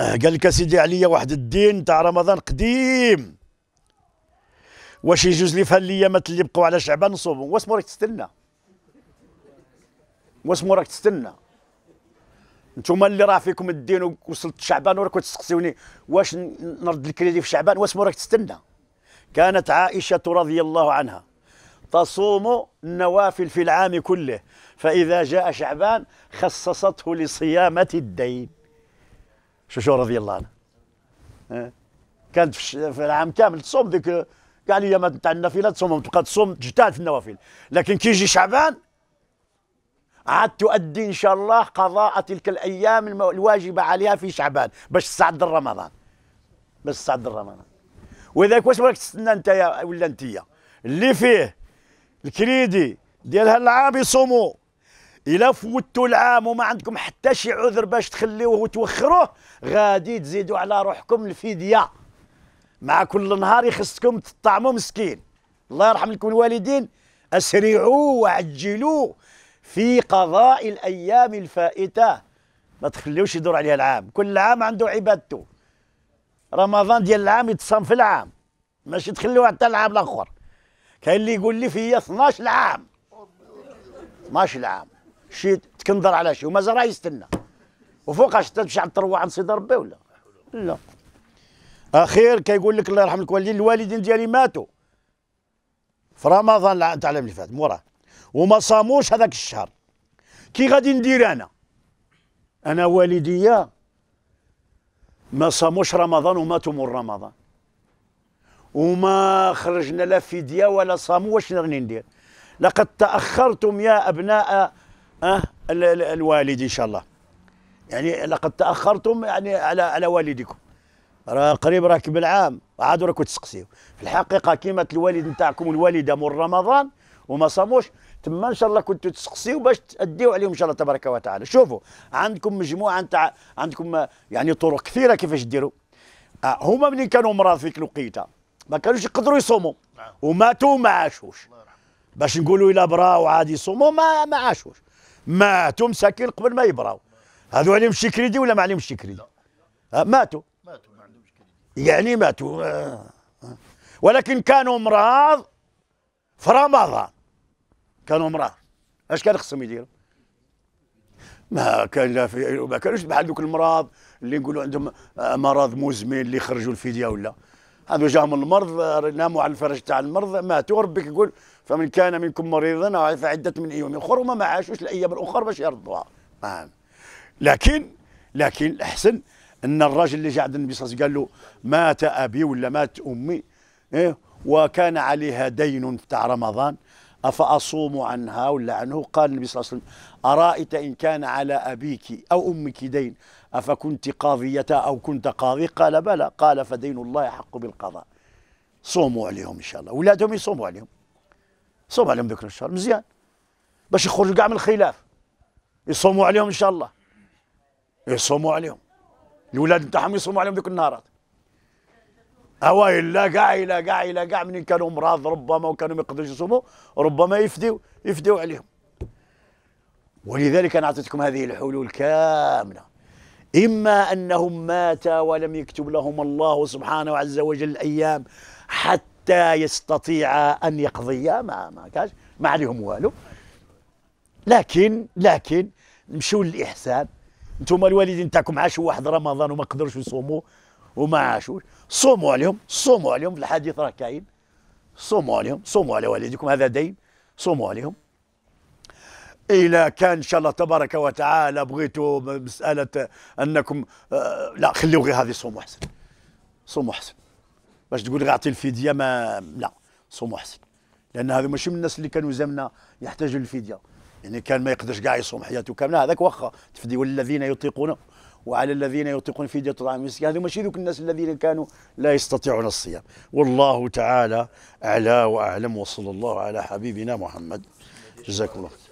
آه، قال لك سيدي عليا واحد الدين تاع رمضان قديم واش يجوز لي في هالايامات اللي بقوا على شعبان نصوموا واش راك تستنى واش راك تستنى نتوما اللي راه فيكم الدين وصلت شعبان وراكم تسقسيوني واش نرد الكريدي في شعبان واش راك تستنى كانت عائشه رضي الله عنها تصوم النوافل في العام كله فاذا جاء شعبان خصصته لصيامه الدين شوشو رضي الله عنه إيه. كانت في العام كامل تصوم ذيك كاع الايامات نتاع النافله تصومهم تبقى تصوم تجتهد في النوافل لكن كي يجي شعبان عاد تؤدي ان شاء الله قضاء تلك الايام الواجبه عليها في شعبان باش تستعد لرمضان باش تستعد لرمضان ولذلك واش راك تستنى انت ولا انت اللي فيه الكريدي ديال هالعام يصوموا الا فوتوا العام وما عندكم حتى شي عذر باش تخليوه وتوخروه غادي تزيدوا على روحكم الفديه مع كل نهار يخصكم تطعموا مسكين الله يرحم لكم الوالدين اسرعوا وعجلوا في قضاء الايام الفائته ما تخليوش يدور عليها العام كل عام عنده عبادته رمضان ديال العام يتصام في العام ماشي تخليوه حتى العام الاخر كاين اللي يقول لي فيا 12 عام 12 عام شي تكندر على شي ومازال راه يستنى وفوقاش تمشي عند تروح عند سيدي ربي ولا لا اخير كيقول لك الله يرحم الوالدين الوالدين ديالي ماتوا في رمضان تاع العام اللي فات موراه وما صاموش هذاك الشهر كي غادي ندير انا انا والديا ما صاموش رمضان وماتوا من رمضان وما خرجنا لا فديه ولا صاموا واش راني ندير لقد تاخرتم يا ابناء أه الوالد إن شاء الله يعني لقد تأخرتم يعني على على والدكم راه قريب راك بالعام عاد راكم تسقسيو في الحقيقه كيما الوالد نتاعكم الوالده مول رمضان وما صاموش تما ان شاء الله كنتوا تسقسيو باش تاديو عليهم ان شاء الله تبارك وتعالى شوفوا عندكم مجموعه نتاع عندكم يعني طرق كثيره كيفاش ديروا آه هما ملي كانوا مراض فيك الوقيته ما كانوش يقدروا يصوموا نعم. وماتوا ما عاشوش باش نقولوا الى برا وعادي يصوموا ما ما عاشوش ماتوا مساكين قبل ما يبراو هذو عليهم شي كريدي ولا ما عليهمش شي كريدي آه، ماتوا ماتوا ما عندهمش كريدي يعني ماتوا آه، آه. ولكن كانوا مراض في رمضان كانوا مراض اش كان خصهم يديروا ما كان لا في ما كانوش بحال ذوك المراض اللي نقولوا عندهم مرض مزمن اللي خرجوا الفديه ولا هذو جاهم المرض ناموا على الفرج تاع المرض ماتوا ربك يقول فمن كان منكم مريضا فعدة من يوم اخر وما معاشوش الايام الاخر باش يرضوها نعم. لكن لكن الاحسن ان الراجل اللي جاء عند النبي صلى الله عليه وسلم قال له مات ابي ولا مات امي إيه وكان عليها دين تاع رمضان افاصوم عنها ولا عنه قال النبي صلى الله عليه وسلم ارايت ان كان على ابيك او امك دين افكنت قاضيه او كنت قاضي قال بلى قال فدين الله حق بالقضاء صوموا عليهم ان شاء الله ولادهم يصوموا عليهم صوم عليهم ذكر الشهر مزيان باش يخرجوا كاع من الخلاف يصوموا عليهم ان شاء الله يصوموا عليهم الولاد نتاعهم يصوموا عليهم ذيك النهارات اوايل لا كاع الى كاع الى كاع منين كانوا مراض ربما وكانوا ما يقدروش يصوموا ربما يفديو يفديو عليهم ولذلك انا اعطيتكم هذه الحلول كامله اما انهم مات ولم يكتب لهم الله سبحانه وعز وجل الايام حتى يستطيع أن يقضي ما ما كاش ما عليهم والو لكن لكن مشوا للإحسان انتم الوالدين تاعكم عاشوا واحد رمضان وما قدروش يصوموا وما عاشوش صوموا عليهم صوموا عليهم في الحديث راه كاين صوموا عليهم صوموا على والديكم هذا دين صوموا عليهم إذا كان إن شاء الله تبارك وتعالى بغيتوا مسألة أنكم آه لا خليوا غير هذه صوموا أحسن صوموا أحسن باش تقول غيعطي الفديه ما لا سو محسن لان هذا ماشي من الناس اللي كانوا زمنا يحتاجوا الفديه يعني كان ما يقدرش كاع يصوم حياته كامله هذاك واخا تفدي والذين يطيقون وعلى الذين يطيقون فدية طعام مسكين هذو ماشي ذوك الناس الذين كانوا لا يستطيعون الصيام والله تعالى أعلى وأعلم وصلى الله على حبيبنا محمد جزاكم الله